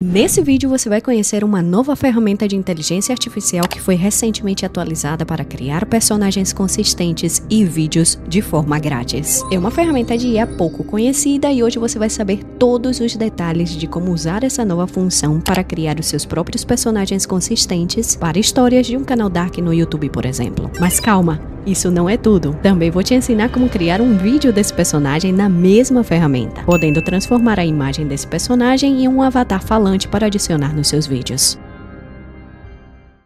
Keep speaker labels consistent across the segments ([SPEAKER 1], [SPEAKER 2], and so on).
[SPEAKER 1] Nesse vídeo você vai conhecer uma nova ferramenta de inteligência artificial que foi recentemente atualizada para criar personagens consistentes e vídeos de forma grátis. É uma ferramenta de IA pouco conhecida e hoje você vai saber todos os detalhes de como usar essa nova função para criar os seus próprios personagens consistentes para histórias de um canal dark no YouTube, por exemplo. Mas calma, isso não é tudo. Também vou te ensinar como criar um vídeo desse personagem na mesma ferramenta, podendo transformar a imagem desse personagem em um avatar falando falante para adicionar nos seus vídeos.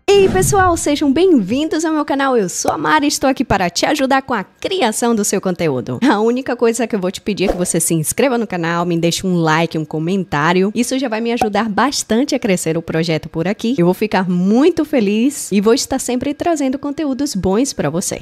[SPEAKER 1] E aí, pessoal, sejam bem-vindos ao meu canal. Eu sou a Mari e estou aqui para te ajudar com a criação do seu conteúdo. A única coisa que eu vou te pedir é que você se inscreva no canal, me deixe um like, um comentário. Isso já vai me ajudar bastante a crescer o projeto por aqui. Eu vou ficar muito feliz e vou estar sempre trazendo conteúdos bons para você.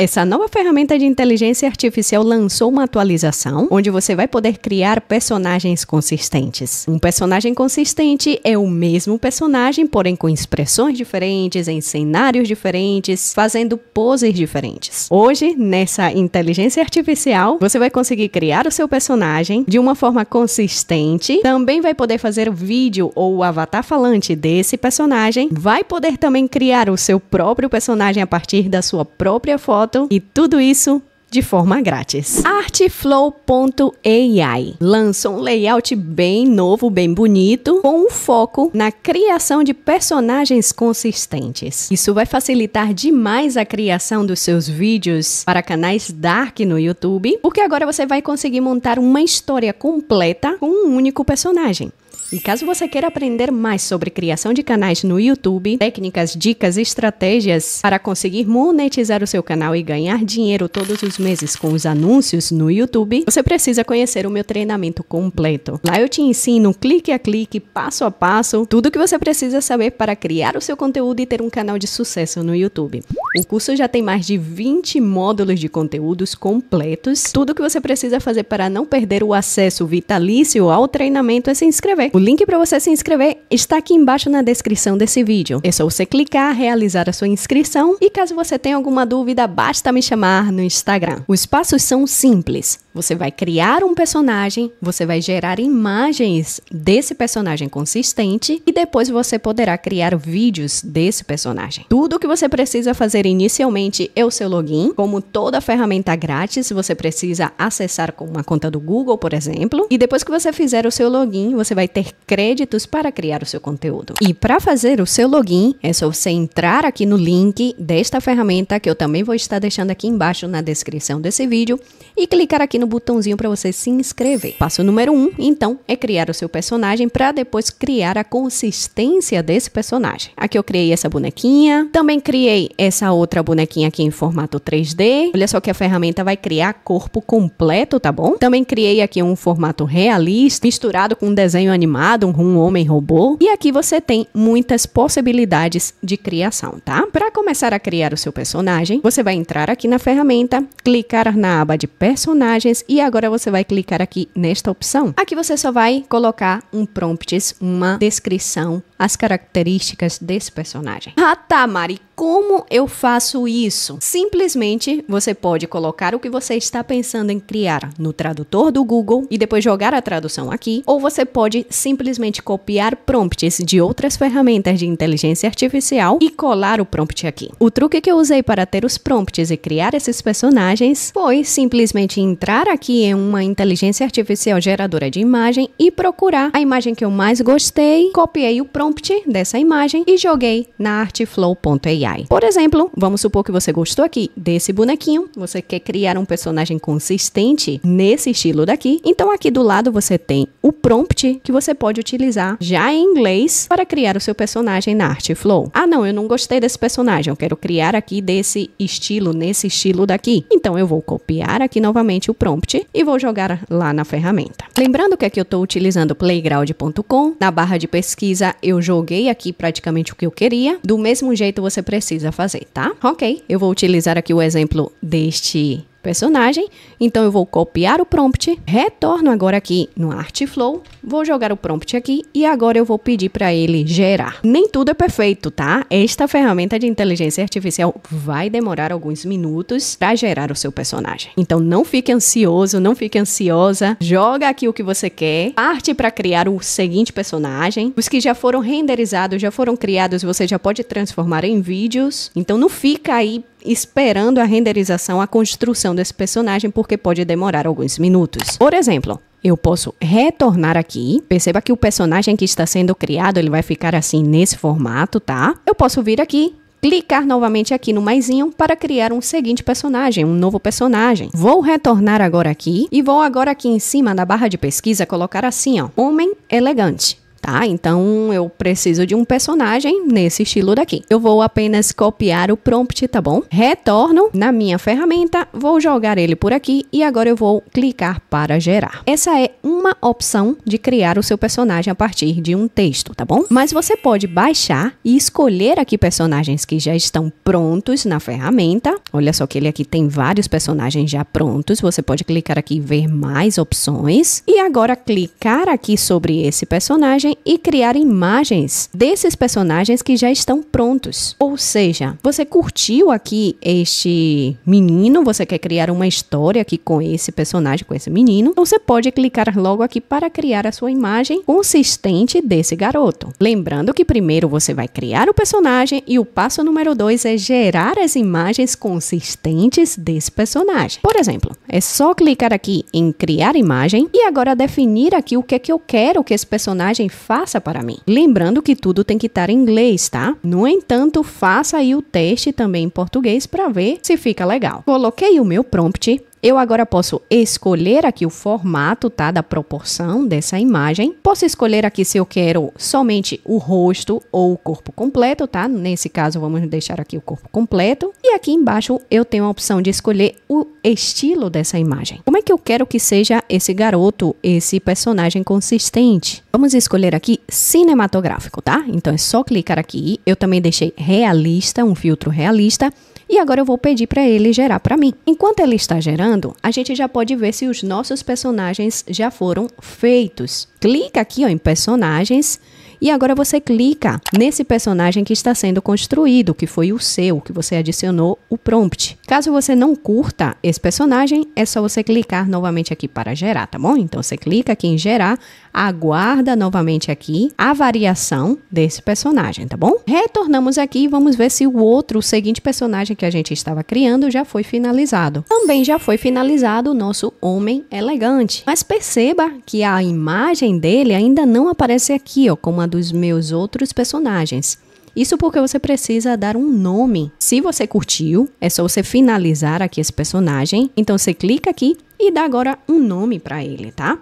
[SPEAKER 1] Essa nova ferramenta de inteligência artificial lançou uma atualização onde você vai poder criar personagens consistentes. Um personagem consistente é o mesmo personagem, porém com expressões diferentes, em cenários diferentes, fazendo poses diferentes. Hoje, nessa inteligência artificial, você vai conseguir criar o seu personagem de uma forma consistente, também vai poder fazer o vídeo ou o avatar falante desse personagem, vai poder também criar o seu próprio personagem a partir da sua própria foto foto e tudo isso de forma grátis. Artflow.ai lança um layout bem novo, bem bonito, com um foco na criação de personagens consistentes. Isso vai facilitar demais a criação dos seus vídeos para canais dark no YouTube, porque agora você vai conseguir montar uma história completa com um único personagem. E caso você queira aprender mais sobre criação de canais no YouTube, técnicas, dicas e estratégias para conseguir monetizar o seu canal e ganhar dinheiro todos os meses com os anúncios no YouTube, você precisa conhecer o meu treinamento completo. Lá eu te ensino clique a clique, passo a passo, tudo o que você precisa saber para criar o seu conteúdo e ter um canal de sucesso no YouTube. O curso já tem mais de 20 módulos de conteúdos completos. Tudo o que você precisa fazer para não perder o acesso vitalício ao treinamento é se inscrever. O link para você se inscrever está aqui embaixo na descrição desse vídeo. É só você clicar, realizar a sua inscrição e caso você tenha alguma dúvida, basta me chamar no Instagram. Os passos são simples. Você vai criar um personagem, você vai gerar imagens desse personagem consistente e depois você poderá criar vídeos desse personagem. Tudo o que você precisa fazer inicialmente é o seu login, como toda ferramenta grátis, você precisa acessar com uma conta do Google, por exemplo, e depois que você fizer o seu login, você vai ter créditos para criar o seu conteúdo. E para fazer o seu login, é só você entrar aqui no link desta ferramenta que eu também vou estar deixando aqui embaixo na descrição desse vídeo e clicar aqui no botãozinho para você se inscrever. Passo número 1, um, então, é criar o seu personagem para depois criar a consistência desse personagem. Aqui eu criei essa bonequinha, também criei essa outra bonequinha aqui em formato 3D. Olha só que a ferramenta vai criar corpo completo, tá bom? Também criei aqui um formato realista, misturado com um desenho animado, um homem robô. E aqui você tem muitas possibilidades de criação, tá? Para começar a criar o seu personagem, você vai entrar aqui na ferramenta, clicar na aba de personagem e agora você vai clicar aqui nesta opção. Aqui você só vai colocar um prompts, uma descrição as características desse personagem. Ah tá, Mari, como eu faço isso? Simplesmente você pode colocar o que você está pensando em criar no tradutor do Google e depois jogar a tradução aqui, ou você pode simplesmente copiar prompts de outras ferramentas de inteligência artificial e colar o prompt aqui. O truque que eu usei para ter os prompts e criar esses personagens foi simplesmente entrar aqui em uma inteligência artificial geradora de imagem e procurar a imagem que eu mais gostei, copiei o prompt prompt dessa imagem e joguei na artflow.ai. Por exemplo, vamos supor que você gostou aqui desse bonequinho, você quer criar um personagem consistente nesse estilo daqui, então aqui do lado você tem o prompt que você pode utilizar já em inglês para criar o seu personagem na Artflow. Ah não, eu não gostei desse personagem, eu quero criar aqui desse estilo, nesse estilo daqui. Então eu vou copiar aqui novamente o prompt e vou jogar lá na ferramenta. Lembrando que aqui eu estou utilizando playground.com, na barra de pesquisa eu eu joguei aqui praticamente o que eu queria. Do mesmo jeito você precisa fazer, tá? Ok, eu vou utilizar aqui o exemplo deste personagem. Então eu vou copiar o prompt, retorno agora aqui no Artflow, vou jogar o prompt aqui e agora eu vou pedir para ele gerar. Nem tudo é perfeito, tá? Esta ferramenta de inteligência artificial vai demorar alguns minutos para gerar o seu personagem. Então não fique ansioso, não fique ansiosa, joga aqui o que você quer, parte para criar o seguinte personagem. Os que já foram renderizados, já foram criados, você já pode transformar em vídeos. Então não fica aí esperando a renderização, a construção desse personagem, porque pode demorar alguns minutos. Por exemplo, eu posso retornar aqui. Perceba que o personagem que está sendo criado, ele vai ficar assim nesse formato, tá? Eu posso vir aqui clicar novamente aqui no maisinho para criar um seguinte personagem, um novo personagem. Vou retornar agora aqui e vou agora aqui em cima da barra de pesquisa colocar assim, ó, homem elegante tá? Então eu preciso de um personagem nesse estilo daqui. Eu vou apenas copiar o prompt, tá bom? Retorno na minha ferramenta, vou jogar ele por aqui e agora eu vou clicar para gerar. Essa é uma opção de criar o seu personagem a partir de um texto, tá bom? Mas você pode baixar e escolher aqui personagens que já estão prontos na ferramenta. Olha só que ele aqui tem vários personagens já prontos. Você pode clicar aqui e ver mais opções. E agora clicar aqui sobre esse personagem personagem e criar imagens desses personagens que já estão prontos. Ou seja, você curtiu aqui este menino, você quer criar uma história aqui com esse personagem, com esse menino, você pode clicar logo aqui para criar a sua imagem consistente desse garoto. Lembrando que primeiro você vai criar o personagem e o passo número dois é gerar as imagens consistentes desse personagem. Por exemplo, é só clicar aqui em criar imagem e agora definir aqui o que é que eu quero que esse personagem faça para mim. Lembrando que tudo tem que estar em inglês, tá? No entanto, faça aí o teste também em português para ver se fica legal. Coloquei o meu prompt, eu agora posso escolher aqui o formato, tá, da proporção dessa imagem. Posso escolher aqui se eu quero somente o rosto ou o corpo completo, tá? Nesse caso, vamos deixar aqui o corpo completo. E aqui embaixo eu tenho a opção de escolher o estilo dessa imagem. Como é que eu quero que seja esse garoto, esse personagem consistente? Vamos escolher aqui cinematográfico, tá? Então é só clicar aqui. Eu também deixei realista, um filtro realista e agora eu vou pedir para ele gerar para mim. Enquanto ele está gerando, a gente já pode ver se os nossos personagens já foram feitos. Clica aqui ó, em personagens e agora você clica nesse personagem que está sendo construído, que foi o seu, que você adicionou o prompt. Caso você não curta esse personagem, é só você clicar novamente aqui para gerar, tá bom? Então você clica aqui em gerar, aguarda novamente aqui a variação desse personagem, tá bom? Retornamos aqui e vamos ver se o outro, o seguinte personagem que a gente estava criando já foi finalizado. Também já foi finalizado o nosso homem elegante. Mas perceba que a imagem dele ainda não aparece aqui, ó, como a dos meus outros personagens. Isso porque você precisa dar um nome. Se você curtiu, é só você finalizar aqui esse personagem. Então você clica aqui e dá agora um nome para ele, tá?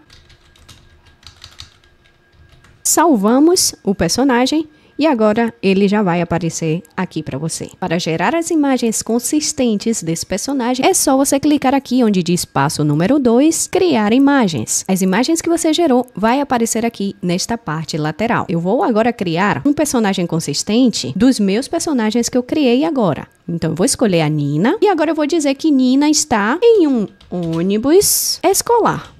[SPEAKER 1] Salvamos o personagem e agora ele já vai aparecer aqui para você. Para gerar as imagens consistentes desse personagem, é só você clicar aqui onde diz passo número 2, criar imagens. As imagens que você gerou vai aparecer aqui nesta parte lateral. Eu vou agora criar um personagem consistente dos meus personagens que eu criei agora. Então, eu vou escolher a Nina. E agora eu vou dizer que Nina está em um ônibus escolar.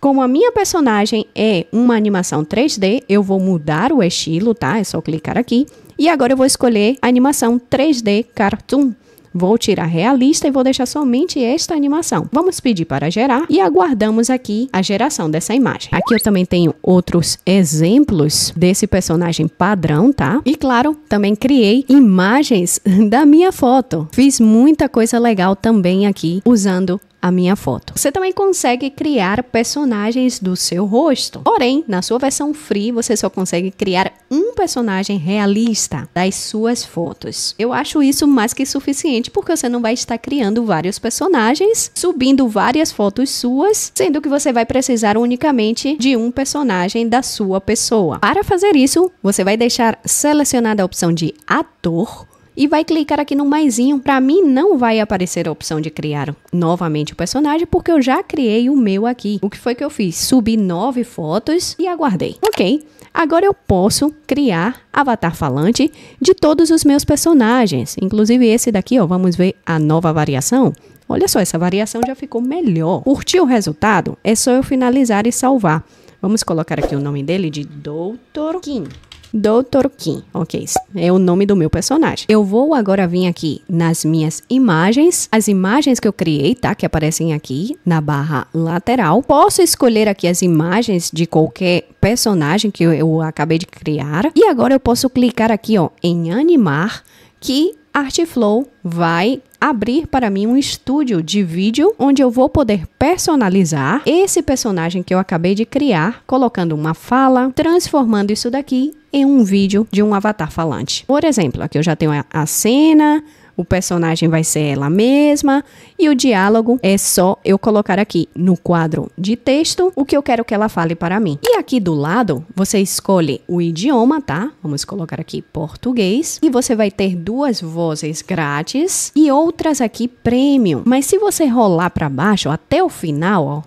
[SPEAKER 1] Como a minha personagem é uma animação 3D, eu vou mudar o estilo, tá? É só clicar aqui. E agora eu vou escolher animação 3D Cartoon. Vou tirar realista e vou deixar somente esta animação. Vamos pedir para gerar e aguardamos aqui a geração dessa imagem. Aqui eu também tenho outros exemplos desse personagem padrão, tá? E claro, também criei imagens da minha foto. Fiz muita coisa legal também aqui usando a minha foto. Você também consegue criar personagens do seu rosto. Porém, na sua versão free, você só consegue criar um personagem realista das suas fotos. Eu acho isso mais que suficiente porque você não vai estar criando vários personagens, subindo várias fotos suas, sendo que você vai precisar unicamente de um personagem da sua pessoa. Para fazer isso, você vai deixar selecionada a opção de ator e vai clicar aqui no maisinho. Para mim não vai aparecer a opção de criar novamente o personagem porque eu já criei o meu aqui. O que foi que eu fiz? Subi nove fotos e aguardei. Ok, agora eu posso criar avatar falante de todos os meus personagens. Inclusive esse daqui, ó, vamos ver a nova variação. Olha só, essa variação já ficou melhor. Curtiu o resultado? É só eu finalizar e salvar. Vamos colocar aqui o nome dele de Doutor Kim. Dr. Kim, ok, é o nome do meu personagem. Eu vou agora vir aqui nas minhas imagens, as imagens que eu criei, tá, que aparecem aqui na barra lateral. Posso escolher aqui as imagens de qualquer personagem que eu, eu acabei de criar. E agora eu posso clicar aqui, ó, em animar, que Artflow vai abrir para mim um estúdio de vídeo onde eu vou poder personalizar esse personagem que eu acabei de criar, colocando uma fala, transformando isso daqui em um vídeo de um avatar falante. Por exemplo, aqui eu já tenho a cena, o personagem vai ser ela mesma e o diálogo é só eu colocar aqui no quadro de texto o que eu quero que ela fale para mim. E aqui do lado, você escolhe o idioma, tá? Vamos colocar aqui português e você vai ter duas vozes grátis e outras aqui premium. Mas se você rolar para baixo até o final, ó,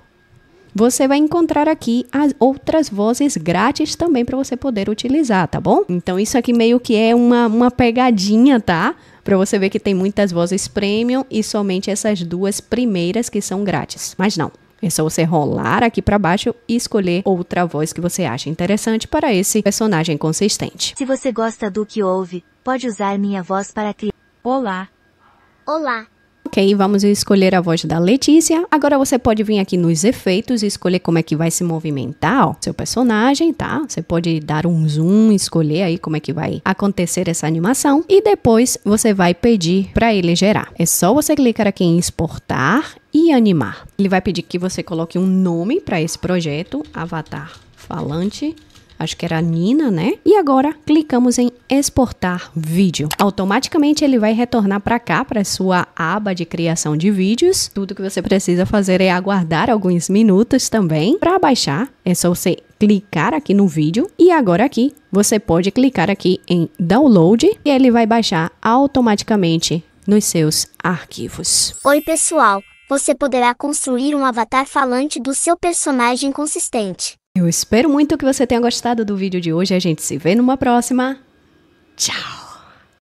[SPEAKER 1] você vai encontrar aqui as outras vozes grátis também para você poder utilizar, tá bom? Então isso aqui meio que é uma, uma pegadinha, tá? para você ver que tem muitas vozes premium e somente essas duas primeiras que são grátis. Mas não, é só você rolar aqui para baixo e escolher outra voz que você acha interessante para esse personagem consistente. Se você gosta do que ouve, pode usar minha voz para criar. Olá. Olá. Ok, vamos escolher a voz da Letícia. Agora você pode vir aqui nos efeitos e escolher como é que vai se movimentar ó, seu personagem, tá? Você pode dar um zoom, escolher aí como é que vai acontecer essa animação. E depois você vai pedir para ele gerar. É só você clicar aqui em exportar e animar. Ele vai pedir que você coloque um nome para esse projeto, Avatar Falante acho que era a Nina, né? E agora clicamos em exportar vídeo. Automaticamente ele vai retornar para cá, para sua aba de criação de vídeos. Tudo que você precisa fazer é aguardar alguns minutos também para baixar. É só você clicar aqui no vídeo e agora aqui você pode clicar aqui em download e ele vai baixar automaticamente nos seus arquivos. Oi, pessoal! Você poderá construir um avatar falante do seu personagem consistente. Eu espero muito que você tenha gostado do vídeo de hoje. A gente se vê numa próxima. Tchau!